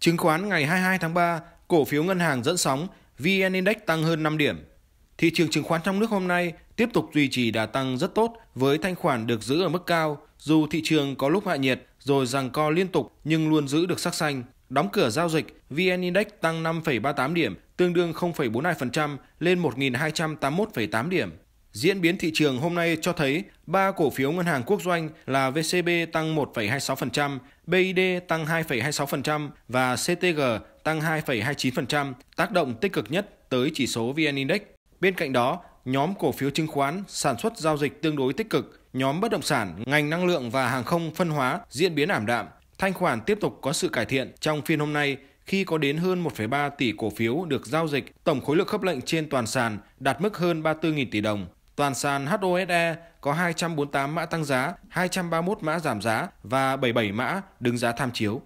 Chứng khoán ngày 22 tháng 3, cổ phiếu ngân hàng dẫn sóng, VN Index tăng hơn 5 điểm. Thị trường chứng khoán trong nước hôm nay tiếp tục duy trì đà tăng rất tốt với thanh khoản được giữ ở mức cao, dù thị trường có lúc hạ nhiệt rồi rằng co liên tục nhưng luôn giữ được sắc xanh. Đóng cửa giao dịch, VN Index tăng 5,38 điểm, tương đương 0,42% lên 1.281,8 điểm. Diễn biến thị trường hôm nay cho thấy ba cổ phiếu ngân hàng quốc doanh là VCB tăng 1,26%, BID tăng 2,26% và CTG tăng 2,29%, tác động tích cực nhất tới chỉ số VN Index. Bên cạnh đó, nhóm cổ phiếu chứng khoán sản xuất giao dịch tương đối tích cực, nhóm bất động sản, ngành năng lượng và hàng không phân hóa diễn biến ảm đạm. Thanh khoản tiếp tục có sự cải thiện trong phiên hôm nay khi có đến hơn 1,3 tỷ cổ phiếu được giao dịch, tổng khối lượng khớp lệnh trên toàn sàn đạt mức hơn 34.000 tỷ đồng. Toàn sàn HOSE có 248 mã tăng giá, 231 mã giảm giá và 77 mã đứng giá tham chiếu.